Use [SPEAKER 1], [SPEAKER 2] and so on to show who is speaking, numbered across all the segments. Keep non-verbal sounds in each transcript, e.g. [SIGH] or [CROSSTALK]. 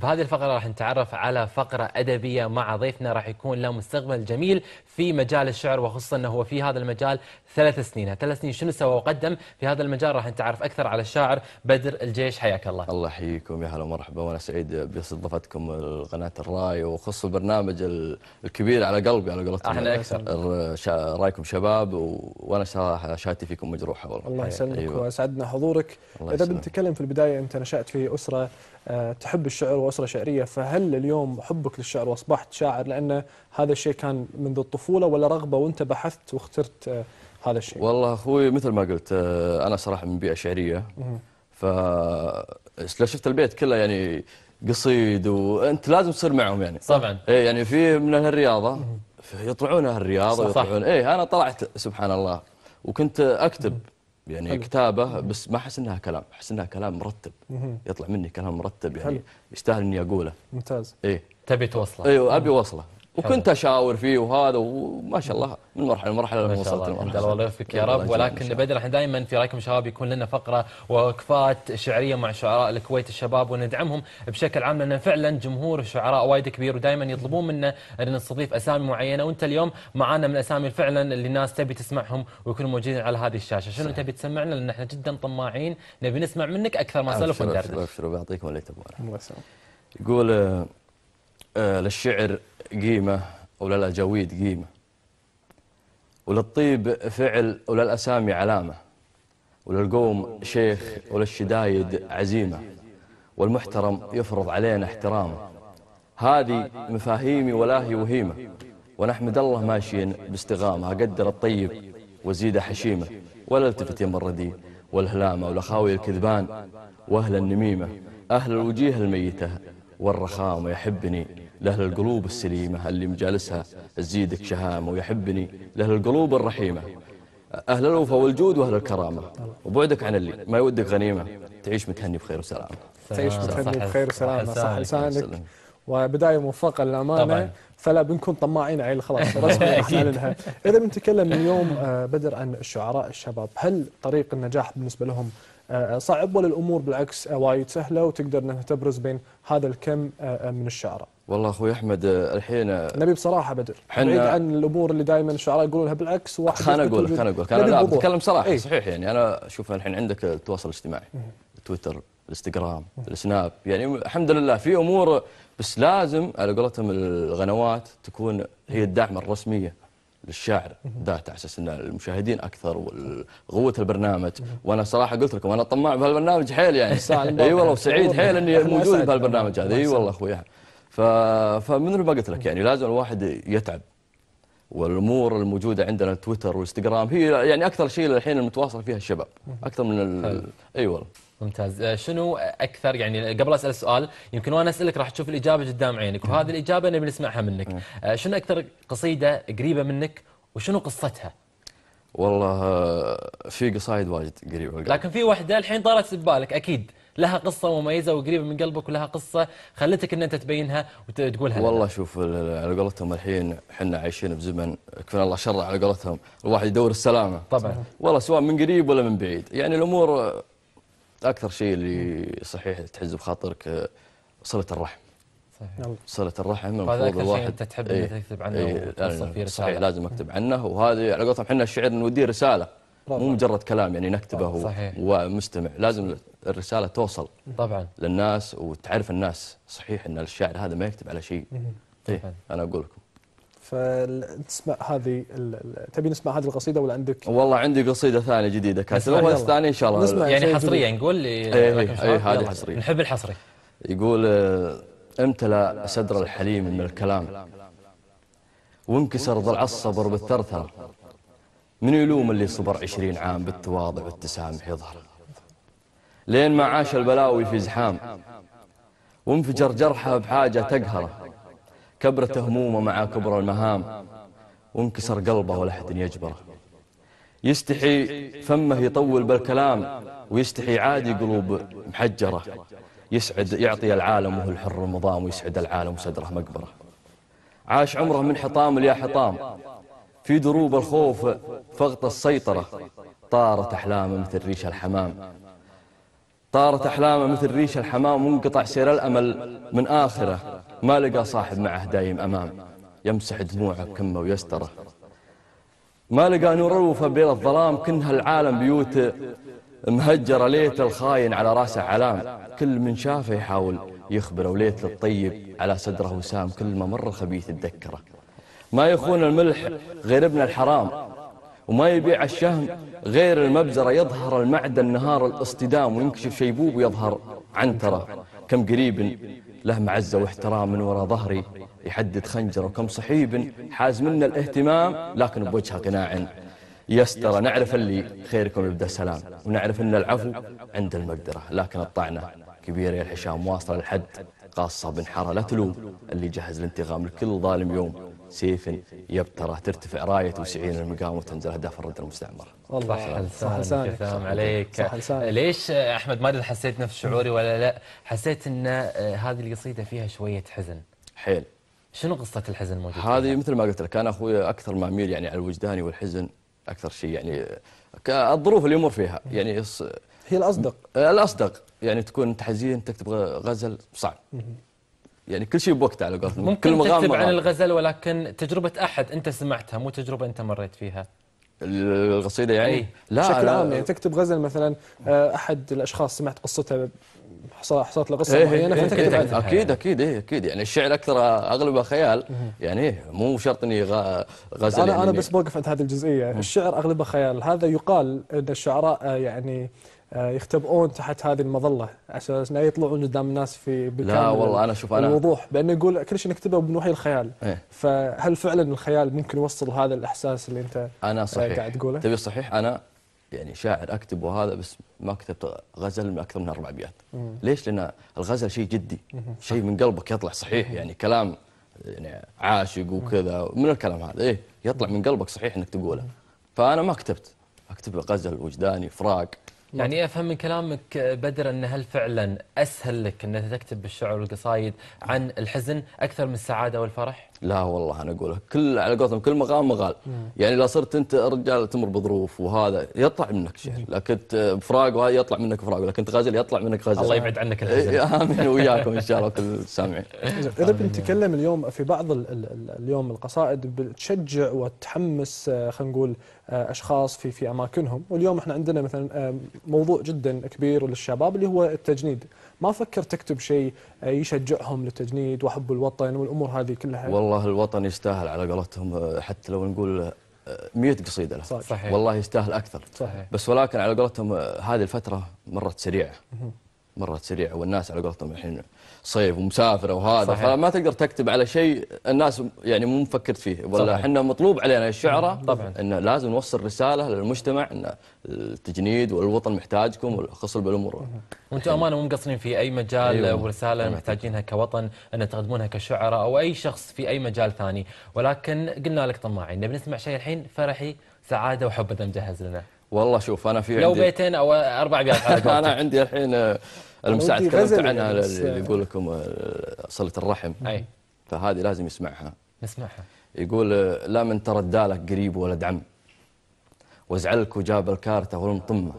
[SPEAKER 1] بهذه الفقرة راح نتعرف على فقرة أدبية مع ضيفنا راح يكون له مستقبل جميل في مجال الشعر وخصوصا أنه هو في هذا المجال ثلاث سنين ثلاث سنين شنو سوى وقدم في هذا المجال راح نتعرف أكثر على الشاعر بدر الجيش حياك الله
[SPEAKER 2] الله يحييكم يا هلا ومرحبا وأنا سعيد باستضافتكم قناة الراي وخصوصا البرنامج الكبير على قلبي على قولتهم احنا أكثر شا... رايكم شباب و... وأنا صراحة شهادتي فيكم مجروحة والله الله يسلمك أيوة.
[SPEAKER 3] وأسعدنا حضورك إذا بنتكلم في البداية أنت نشأت في أسرة آه، تحب الشعر اسره شعريه فهل اليوم حبك للشعر واصبحت شاعر لان هذا الشيء كان منذ الطفوله ولا رغبه وانت بحثت واخترت آه، هذا الشيء؟
[SPEAKER 2] والله اخوي مثل ما قلت آه، انا صراحه من بيئه شعريه ف شفت البيت كله يعني قصيد وانت لازم تصير معهم يعني طبعا اي يعني في من اهل الرياضه يطلعون اهل الرياضه يطلعون اي انا طلعت سبحان الله وكنت اكتب يعني حلو. كتابه مم. بس ما احس انها كلام احس انها كلام مرتب مم. يطلع مني كلام مرتب يعني حلو. يستاهل اني اقوله ممتاز ايه تبي توصله ايوه ابي اوصله وكنت اشاور فيه وهذا وما شاء الله من مرحله لمرحله شاء وصلت المرحله الله يوفقك يا رب ولكن
[SPEAKER 1] بدر احنا دائما في رايكم شباب يكون لنا فقره ووقفات شعريه مع شعراء الكويت الشباب وندعمهم بشكل عام لان فعلا جمهور الشعراء وايد كبير ودائما يطلبون منا ان نستضيف اسامي معينه وانت اليوم معانا من الاسامي فعلا اللي الناس تبي تسمعهم ويكونوا موجودين على هذه الشاشه شنو تبي تسمعنا لان احنا جدا طماعين نبي نسمع منك اكثر ما سلف وندردش ابشر
[SPEAKER 2] بيعطيكم اللي تبونه يقول آه، آه، للشعر قيمة وللأجاويد قيمة وللطيب فعل وللأسامي علامة وللقوم شيخ وللشدايد عزيمة والمحترم يفرض علينا احترامه هذه مفاهيمي ولا هي وهيمة ونحمد الله ماشيين باستغامة أقدر الطيب وزيد حشيمة ولا التفت يا الردي والهلامة والأخاوي الكذبان وأهل النميمة أهل الوجيه الميتة والرخام يحبني لأهل القلوب السليمة اللي مجالسها تزيدك شهامة ويحبني لأهل القلوب الرحيمة أهل الوفا والجود وأهل الكرامة وبعدك عن اللي ما يودك غنيمة تعيش متهني بخير وسلامة تعيش متهني بخير
[SPEAKER 3] وسلامة صح لسانك وبداية موفقة للأمانة طبعا. فلا بنكون طماعين عيل خلاص [LAUGHS] رسمي اعلنها إذا بنتكلم اليوم آه، بدر عن الشعراء الشباب هل طريق النجاح بالنسبة لهم آه، صعب ولا الامور بالعكس آه، وايد سهله وتقدر انها تبرز بين هذا الكم آه، من الشعراء؟
[SPEAKER 2] والله اخوي احمد الحين نبي بصراحه بدر بعيد عن
[SPEAKER 3] الامور اللي دائما الشعراء يقولونها بالعكس واحد خليني اقول خليني اقول انا اتكلم بتكلم
[SPEAKER 2] صراحه ايه؟ صحيح يعني انا اشوف الحين عندك التواصل الاجتماعي تويتر الانستغرام السناب يعني الحمد لله في امور بس لازم على قولتهم القنوات تكون هي الدعم الرسميه للشاعر ذاته على اساس ان المشاهدين اكثر وقوه البرنامج وانا صراحه قلت لكم انا طماع بهالبرنامج حيل يعني [LAUGHS] اي والله وسعيد حيل اني [LAUGHS] موجود بهالبرنامج هذا اي والله اخوي فمن ما قلت لك يعني لازم الواحد يتعب والامور الموجوده عندنا تويتر وانستغرام هي يعني اكثر شيء الحين المتواصل فيها الشباب اكثر من ال... اي والله
[SPEAKER 1] ممتاز آه، شنو اكثر يعني قبل اسال السؤال يمكن وانا اسالك راح تشوف الاجابه قدام عينك وهذه الاجابه نبي نسمعها منك آه، شنو اكثر قصيده قريبه منك وشنو قصتها
[SPEAKER 2] والله آه،
[SPEAKER 1] في قصايد واجد قريبه لكن في واحده الحين طارت ببالك اكيد لها قصه مميزه وقريبه من قلبك ولها قصه خلتك ان انت تبينها وتقولها والله
[SPEAKER 2] لنا. شوف على قولتهم الحين احنا عايشين بزمن كفانا الله شر على قولتهم الواحد يدور السلامه طبعا والله سواء من قريب ولا من بعيد يعني الامور اكثر شيء اللي صحيح تحز بخاطرك آه، صله الرحم نعم. صله الرحم المفروض الواحد انت تحب إيه، انك تكتب عنه ايه, ايه صحيح لازم اكتب عنه وهذه على قولتهم احنا الشعر نوديه رساله مو مجرد كلام يعني نكتبه صحيح. ومستمع لازم الرسالة توصل طبعا للناس وتعرف الناس صحيح أن الشاعر هذا ما يكتب على شيء إيه أنا أقول لكم
[SPEAKER 3] فتسمع هذه تبي نسمع هذه القصيده ولا عندك
[SPEAKER 2] والله عندي قصيده ثانيه جديده كاتبها بس ثانيه ان شاء الله نسمع يعني حصريه نقول اي هذه حصريه نحب الحصري يقول آه، امتلأ صدر الحليم من الكلام وانكسر ضلع الصبر بالثرثره من يلوم اللي صبر عشرين عام بالتواضع والتسامح يظهر لين ما عاش البلاوي في زحام وانفجر جرحه بحاجة تقهره كبرت همومه مع كبر المهام وانكسر قلبه ولا أحد يجبره يستحي فمه يطول بالكلام ويستحي عادي قلوب محجرة يسعد يعطي العالم وهو الحر المضام ويسعد العالم وصدره مقبره عاش عمره من حطام ليا حطام في دروب الخوف فغط السيطرة طارت أحلامه مثل ريش الحمام طارت أحلامه مثل ريش الحمام وانقطع سير الأمل من آخره ما لقى صاحب معه دايم أمام يمسح دموعه بكمه ويستره ما لقى نور الوفا بين الظلام كنها العالم بيوت مهجرة ليت الخاين على راسه علام كل من شافه يحاول يخبره وليت الطيب على صدره وسام كل ما مر الخبيث تذكره ما يخون الملح غير ابن الحرام وما يبيع الشهم غير المبزرة يظهر المعدن نهار الاصطدام وينكشف شيبوب ويظهر عنترة كم قريب له معزة واحترام من وراء ظهري يحدد خنجر وكم صحيب حاز منا الاهتمام لكن بوجهه قناع يسترى نعرف اللي خيركم يبدأ سلام ونعرف أن العفو عند المقدرة لكن الطعنة كبيرة يا الحشام واصلة لحد قاصة بن حرة لا تلوم اللي جهز الانتقام لكل ظالم يوم سيف يبتره ترتفع راية وسعين المقام وتنزل أهداف الرد المستعمرة
[SPEAKER 1] والله صح لسانك سلام عليك صح ليش أحمد مارد حسيت نفس شعوري ولا لا حسيت أن آه، هذه القصيدة فيها شوية حزن حيل شنو قصة الحزن الموجود
[SPEAKER 2] هذه مثل ما قلت لك أنا أخوي أكثر ما أميل يعني على الوجداني والحزن أكثر شيء يعني الظروف اللي يمر فيها يعني هي الأصدق الأصدق يعني تكون أنت حزين تكتب غزل صعب يعني كل شيء بوقته على قولتهم ممكن كل تكتب عن
[SPEAKER 1] الغزل ولكن تجربة أحد أنت سمعتها مو تجربة أنت مريت فيها
[SPEAKER 2] القصيدة يعني أي. لا بشكل عام يعني
[SPEAKER 1] تكتب غزل مثلا آه، أحد الأشخاص سمعت قصتها حصلت
[SPEAKER 3] له قصه إيه، إيه، معينه إيه إيه اكيد
[SPEAKER 2] اكيد ايه اكيد يعني الشعر اكثر اغلبه خيال يعني إيه مو شرط اني غزل انا يعني انا بس
[SPEAKER 3] بوقف عند هذه الجزئيه الشعر اغلبه خيال هذا يقال ان الشعراء آه، يعني آه، يختبئون تحت هذه المظله عشان لا يطلعون قدام الناس في لا والله انا شوف انا الوضوح بانه يقول كل شيء نكتبه من وحي الخيال إيه؟ فهل فعلا الخيال ممكن يوصل هذا الاحساس اللي انت انا آه، صحيح قاعد تقوله؟ تبي
[SPEAKER 2] صحيح انا يعني شاعر اكتب وهذا بس ما كتبت غزل من اكثر من اربع ابيات ليش؟ لان الغزل شيء جدي شيء من قلبك يطلع صحيح يعني كلام يعني عاشق وكذا من الكلام هذا ايه يطلع من قلبك صحيح انك تقوله فانا ما كتبت اكتب غزل وجداني فراق يعني
[SPEAKER 1] إيه افهم من كلامك بدر ان هل فعلا اسهل لك ان تكتب بالشعر والقصايد عن الحزن اكثر من السعاده والفرح؟
[SPEAKER 2] لا والله انا اقول لك كل على قولتهم كل مقام مقال يعني لو صرت انت رجال تمر بظروف وهذا يطلع منك شيء لا كنت فراق وهذا يطلع منك فراق لكن كنت غزل يطلع منك غزل الله يبعد عنك إيه، الحزن [LAUGHS] امين وياكم ان شاء الله كل السامعين اذا بنتكلم
[SPEAKER 3] اليوم في بعض اليوم القصائد بتشجع وتحمس آه، خلينا نقول آه، اشخاص في في اماكنهم واليوم احنا عندنا مثلا آه، موضوع جدا كبير للشباب اللي هو التجنيد ما فكر تكتب شيء آه، يشجعهم للتجنيد وحب الوطن والامور هذه كلها والله
[SPEAKER 2] الوطن يستاهل على قولتهم حتى لو نقول 100 قصيده له صحيح. صحيح. والله يستاهل اكثر صحيح. بس ولكن على قولتهم هذه الفتره مرت سريعه مرت سريعه والناس على قولتهم الحين صيف ومسافر وهذا صحيح. فما تقدر تكتب على شيء الناس يعني مو مفكرت فيه ولا احنا مطلوب علينا الشعراء طبعا ان لازم نوصل رساله للمجتمع ان التجنيد والوطن محتاجكم والخصل بالامور
[SPEAKER 1] وانتم امانه مو مقصرين في اي مجال أيوة. ورساله أيوة. محتاجينها كوطن ان تقدمونها كشعراء او اي شخص في اي مجال ثاني ولكن قلنا لك طماعين نبي نسمع شيء الحين فرحي سعاده وحب اذا مجهز لنا
[SPEAKER 2] والله شوف انا في عندي لو بيتين او
[SPEAKER 1] اربع بيات على [LAUGHS] انا
[SPEAKER 2] عندي الحين المساعد تكلمت عنها اللي يعني، يقول لكم آه، صله الرحم اي فهذه لازم يسمعها نسمعها يقول آه، لا من ترى لك قريب ولد عم وازعلك وجاب الكارته والمطمه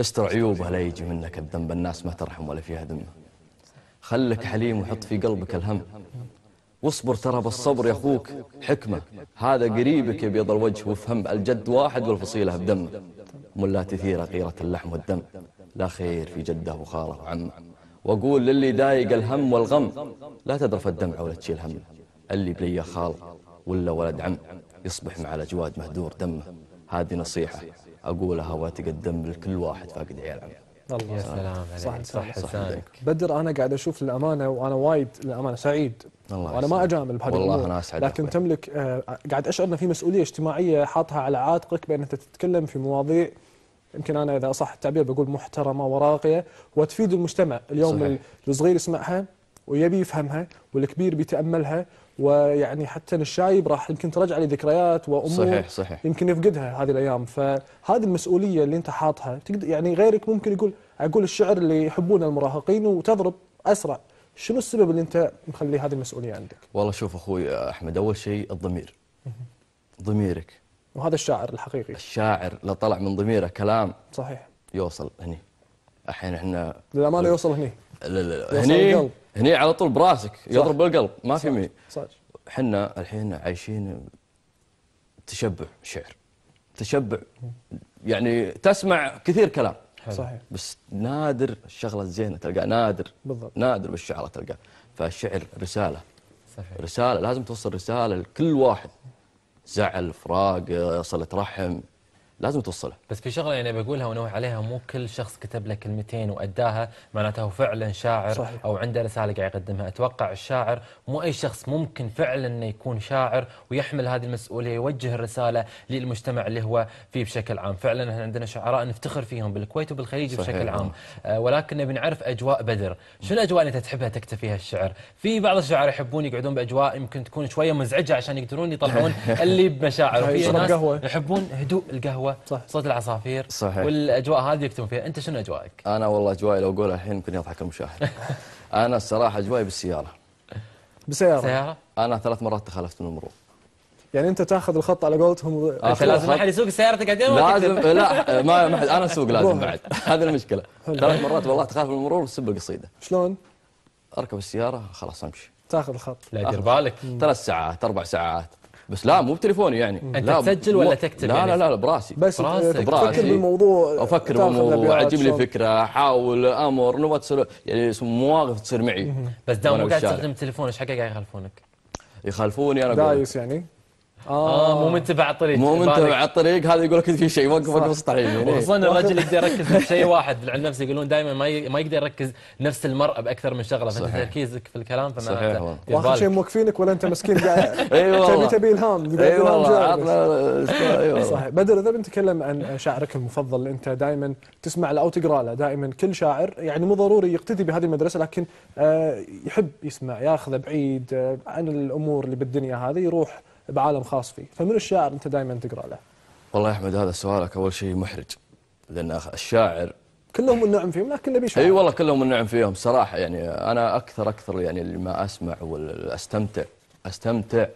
[SPEAKER 2] استر عيوبه لا يجي منك الذنب الناس ما ترحم ولا فيها ذمه خلك حليم وحط في قلبك الهم واصبر ترى بالصبر يا أخوك حكمة هذا قريبك يا بيض الوجه وافهم الجد واحد والفصيلة بدم ملا تثير غيرة اللحم والدم لا خير في جده وخاله وعمه وأقول للي دايق الهم والغم لا تدرف الدمع ولا تشيل هم اللي بلي خال ولا ولد عم يصبح مع الأجواد مهدور دمه هذه نصيحة أقولها وأتقدم لكل واحد فاقد عيال عمه الله يا سلام عليك صح لسانك
[SPEAKER 3] بدر انا قاعد اشوف للامانه وانا وايد للامانه سعيد وانا ما اجامل بهذه والله انا اسعد لكن أخوي. تملك آه قاعد اشعر ان في مسؤوليه اجتماعيه حاطها على عاتقك بان انت تتكلم في مواضيع يمكن انا اذا صح التعبير بقول محترمه وراقيه وتفيد المجتمع اليوم صحيح. الصغير يسمعها ويبي يفهمها والكبير بيتاملها ويعني حتى الشايب راح يمكن ترجع لذكريات وامور صحيح صحيح يمكن يفقدها هذه الايام فهذه المسؤوليه اللي انت حاطها تقدر يعني غيرك ممكن يقول اقول الشعر اللي يحبونه المراهقين وتضرب اسرع شنو السبب اللي انت مخلي هذه المسؤوليه عندك؟
[SPEAKER 2] والله شوف اخوي آه، احمد اول شيء الضمير ضميرك
[SPEAKER 3] وهذا الشاعر الحقيقي
[SPEAKER 2] الشاعر لو طلع من ضميره كلام صحيح يوصل هني الحين احنا
[SPEAKER 3] للامانه يوصل هني
[SPEAKER 2] لا لا هني هني على طول براسك يضرب بالقلب ما في مي احنا الحين عايشين تشبع شعر تشبع يعني تسمع كثير كلام صحيح بس نادر الشغله الزينه تلقى نادر بالضبط نادر بالشعر تلقى فالشعر رساله صحيح رساله لازم توصل رساله لكل واحد زعل فراق صله رحم لازم توصلها
[SPEAKER 1] بس في شغله يعني بقولها ونوه عليها مو كل شخص كتب له كلمتين واداها معناته هو فعلا شاعر صحيح. او عنده رساله قاعد يقدمها اتوقع الشاعر مو اي شخص ممكن فعلا انه يكون شاعر ويحمل هذه المسؤوليه يوجه الرساله للمجتمع اللي هو فيه بشكل عام فعلا احنا عندنا شعراء نفتخر فيهم بالكويت وبالخليج صحيح. بشكل عام آه ولكن نبي نعرف اجواء بدر شو الاجواء اللي انت تحبها تكتب فيها الشعر في بعض الشعراء يحبون يقعدون باجواء يمكن تكون شويه مزعجه عشان يقدرون يطلعون [LAUGHS] اللي بمشاعر طيب، في ناس يحبون هدوء القهوه القهوه صح. صوت العصافير صحيح. والاجواء هذه يكتبون فيها انت شنو اجواءك
[SPEAKER 2] انا والله اجوائي لو اقولها الحين يمكن يضحك المشاهد [LAUGHS] انا الصراحه اجوائي بالسياره بسياره سياره انا ثلاث مرات تخلفت من المرور
[SPEAKER 3] يعني انت تاخذ الخط على قولتهم انت لازم احد
[SPEAKER 1] يسوق
[SPEAKER 2] سيارتك قاعدين لازم لا ما محد انا اسوق لازم بعد [LAUGHS] هذه المشكله [LAUGHS] ثلاث مرات والله تخالف المرور وتسب القصيده شلون؟ اركب السياره خلاص امشي تاخذ الخط لا دير بالك ثلاث ساعات اربع ساعات بس لا مو بتليفوني يعني انت تسجل ولا تكتب لا يعني لا لا, براسي بس براسي افكر
[SPEAKER 1] بالموضوع افكر بالموضوع اجيب لي
[SPEAKER 2] فكره احاول امر نوبه تصير يعني مواقف تصير معي بس دام مو قاعد تستخدم
[SPEAKER 1] التليفون ايش حقك قاعد يخالفونك؟
[SPEAKER 2] يخالفوني انا دايس
[SPEAKER 1] يعني آه، آه، مو منتبه على الطريق مو منتبه على الطريق هذا
[SPEAKER 2] يقول لك في شيء وقف وقف الطريق اصلا الرجل
[SPEAKER 1] يقدر يركز في شيء واحد عند نفسه يقولون دائما ما ما يقدر يركز نفس المرأة باكثر من شغله فانت تركيزك في الكلام فما واخر شيء
[SPEAKER 3] موقفينك ولا انت مسكين [LAUGHS] قاعد اي تبي تبي الهام اي والله صحيح بدر اذا بنتكلم عن شاعرك المفضل اللي انت دائما تسمع له او تقرا له دائما كل شاعر يعني مو ضروري يقتدي بهذه المدرسه لكن آه، يحب يسمع ياخذه بعيد عن الامور اللي بالدنيا هذه يروح بعالم خاص فيه فمن الشاعر أنت دائما تقرأ له
[SPEAKER 2] والله يا أحمد هذا سؤالك أول شيء محرج لأن الشاعر كلهم النعم فيهم لكن نبي شاعر اي والله كلهم النعم فيهم صراحة يعني أنا أكثر أكثر يعني اللي ما أسمع واستمتع أستمتع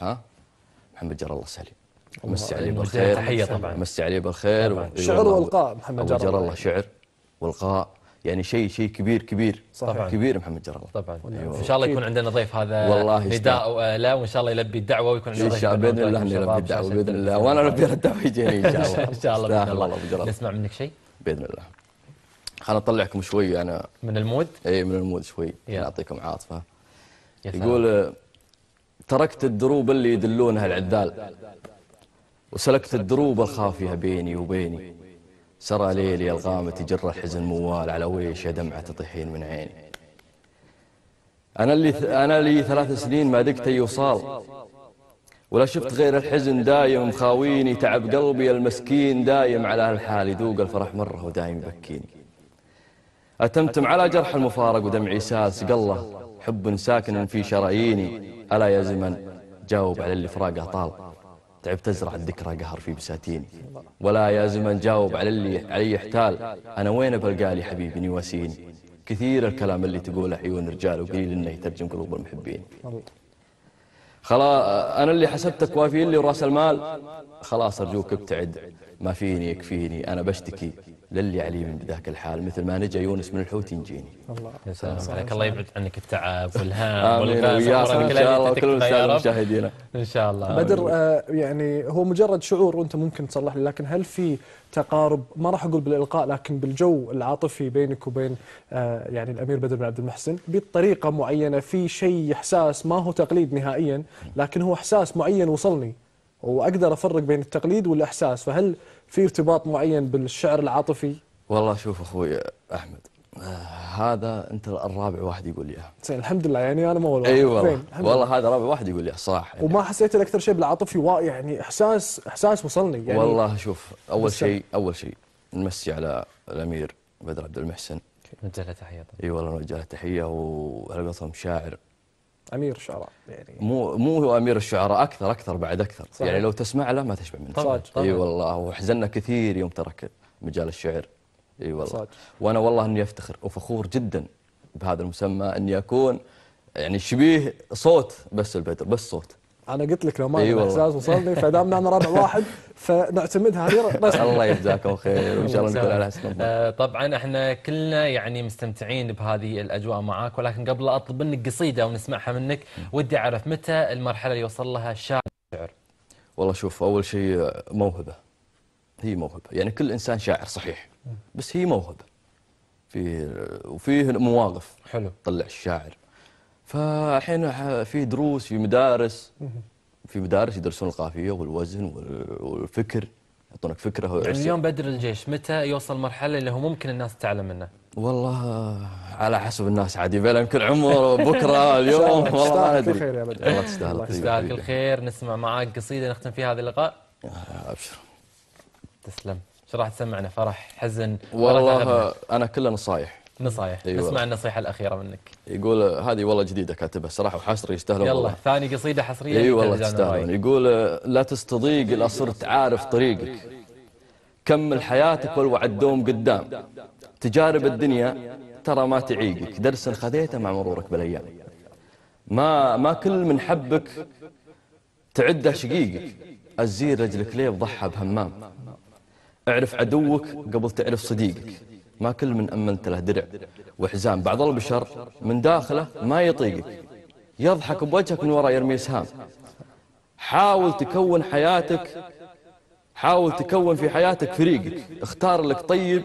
[SPEAKER 2] ها محمد جر الله سليم مسي عليه بالخير تحية طبعا مسي عليه بالخير شعر والقاء محمد جر الله شعر والقاء يعني شيء شيء كبير كبير طبعا كبير محمد جرب طبعا ان شاء الله يكون
[SPEAKER 1] عندنا ضيف هذا والله نداء لا وان شاء الله يلبي الدعوه ويكون عندنا ضيف ان شاء الله باذن الله يلبي الدعوه باذن الله وانا ربي الدعوه يجيني ان شاء الله ان شاء الله باذن الله نسمع منك شيء
[SPEAKER 2] باذن الله خلنا نطلعكم شوي انا من المود؟ اي من المود شوي نعطيكم عاطفه يقول تركت الدروب اللي يدلونها العدال وسلكت الدروب الخافيه بيني وبيني سرى ليلي الغامة جر الحزن موال على يا دمعة تطيحين من عيني أنا اللي ث... أنا لي ثلاث سنين ما دقت أي وصال ولا شفت غير الحزن دايم خاويني تعب قلبي المسكين دايم على هالحال يذوق الفرح مرة ودايم يبكيني أتمتم على جرح المفارق ودمعي ساس قله حب ساكن في شراييني ألا يا زمن جاوب على اللي فراقه طال تعب تزرع الذكرى قهر في بساتيني ولا يا زمن جاوب على اللي علي احتال أنا وين بلقالي حبيبي نواسيني كثير الكلام اللي تقوله عيون رجال وقليل إنه يترجم قلوب المحبين خلاص أنا اللي حسبتك وافي اللي رأس المال خلاص أرجوك ابتعد ما فيني يكفيني أنا بشتكي للي علي من ذاك الحال مثل ما نجا يونس من الحوت ينجيني الله يا سلام عليك الله يبعد
[SPEAKER 1] عنك التعب والهام والفاز ان شاء الله كل المشاهدين ان شاء الله بدر
[SPEAKER 3] آه يعني هو مجرد شعور وانت ممكن تصلح لي لكن هل في تقارب ما راح اقول بالالقاء لكن بالجو العاطفي بينك وبين آه يعني الامير بدر بن عبد المحسن بطريقه معينه في شيء احساس ما هو تقليد نهائيا لكن هو احساس معين وصلني واقدر افرق بين التقليد والاحساس فهل في ارتباط معين بالشعر العاطفي
[SPEAKER 2] والله شوف اخوي احمد آه، هذا انت الرابع واحد يقول لي
[SPEAKER 3] اياه الحمد لله يعني انا مو اول واحد اي والله والله
[SPEAKER 2] هذا رابع واحد يقول لي صح يعني
[SPEAKER 3] وما حسيت اكثر شيء بالعاطفي يعني احساس احساس وصلني يعني والله
[SPEAKER 2] شوف اول شيء اول شيء نمسي على الامير بدر عبد المحسن نوجه له تحيه اي والله نوجه له تحيه وعلى قولتهم شاعر
[SPEAKER 3] امير الشعراء يعني
[SPEAKER 2] مو مو هو امير الشعراء اكثر اكثر بعد اكثر صحيح. يعني لو تسمع له ما تشبع منه طبعا اي والله وحزننا كثير يوم ترك مجال الشعر اي والله صحيح. وانا والله اني افتخر وفخور جدا بهذا المسمى اني اكون يعني شبيه صوت بس البدر بس صوت
[SPEAKER 3] انا قلت لك لو ما أيوة الاحساس وصلني فدامنا انا رابع واحد فنعتمدها هذه الله
[SPEAKER 2] يجزاكم خير وان شاء الله نكون على حسن
[SPEAKER 1] آه، طبعا احنا كلنا يعني مستمتعين بهذه الاجواء معاك ولكن قبل اطلب منك قصيده ونسمعها منك ودي اعرف متى المرحله اللي يوصل لها الشاعر
[SPEAKER 2] والله شوف اول شيء موهبه هي موهبه يعني كل انسان شاعر صحيح بس هي موهبه في وفيه مواقف حلو تطلع الشاعر فالحين في دروس في مدارس في مدارس يدرسون القافيه والوزن والفكر يعطونك فكره يعني اليوم
[SPEAKER 1] بدر الجيش متى يوصل مرحله اللي هو ممكن الناس تتعلم منه؟
[SPEAKER 2] والله على حسب الناس عاد يبي يمكن عمر بكره [LAUGHS] اليوم والله ما ادري تستاهل الخير يا بدر الله تستاهل
[SPEAKER 1] الخير نسمع معاك قصيده نختم فيها هذا اللقاء آه، ابشر تسلم ايش راح تسمعنا فرح حزن والله
[SPEAKER 2] انا كله نصايح نصايح أيوة. نسمع النصيحة الأخيرة منك يقول هذه والله جديدة كاتبها صراحة وحصري يستاهلون يلا والله.
[SPEAKER 1] ثاني قصيدة حصرية أي أيوة، والله تستاهلون
[SPEAKER 2] يقول لا تستضيق إلا صرت عارف طريقك كمل حياتك والوعد دوم قدام
[SPEAKER 1] تجارب الدنيا
[SPEAKER 2] ترى ما تعيقك درس خذيته مع مرورك بالأيام ما ما كل من حبك تعده شقيقك الزير رجلك ليه ضحى بهمام اعرف عدوك قبل تعرف صديقك ما كل من أمنت له درع وحزام بعض البشر من داخله ما يطيقك يضحك بوجهك من وراء يرمي سهام حاول تكون حياتك حاول تكون في حياتك فريقك اختار لك طيب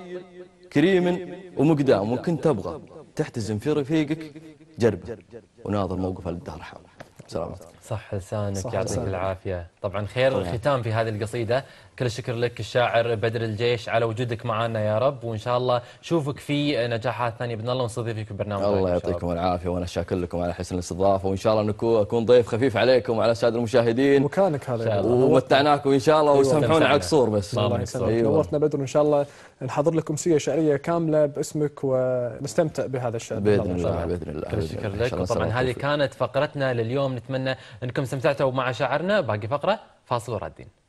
[SPEAKER 2] كريم ومقدام وكنت تبغى تحتزم في رفيقك جربه وناظر موقف الدهر حاول سلامتك صح لسانك يعطيك العافية
[SPEAKER 1] طبعا خير طبعا. الختام في هذه القصيدة كل الشكر لك الشاعر بدر الجيش على وجودك معنا يا رب وإن شاء الله شوفك في نجاحات ثانية بإذن الله ونستضيفك في برنامج الله
[SPEAKER 2] يعطيكم العافية وأنا شاكر لكم على حسن الاستضافة وإن شاء الله أكون ضيف خفيف عليكم وعلى السادة المشاهدين مكانك هذا ومتعناكم إن شاء الله أيوة. وسامحونا على قصور بس الله نورتنا أيوة.
[SPEAKER 3] بدر وإن شاء الله نحضر لكم سيرة شعرية كاملة باسمك ونستمتع بهذا الشعر بإذن
[SPEAKER 2] الله بإذن الله كل الشكر لك طبعا هذه
[SPEAKER 1] كانت فقرتنا لليوم نتمنى انكم استمتعتوا مع شاعرنا باقي فقره فاصل ورادين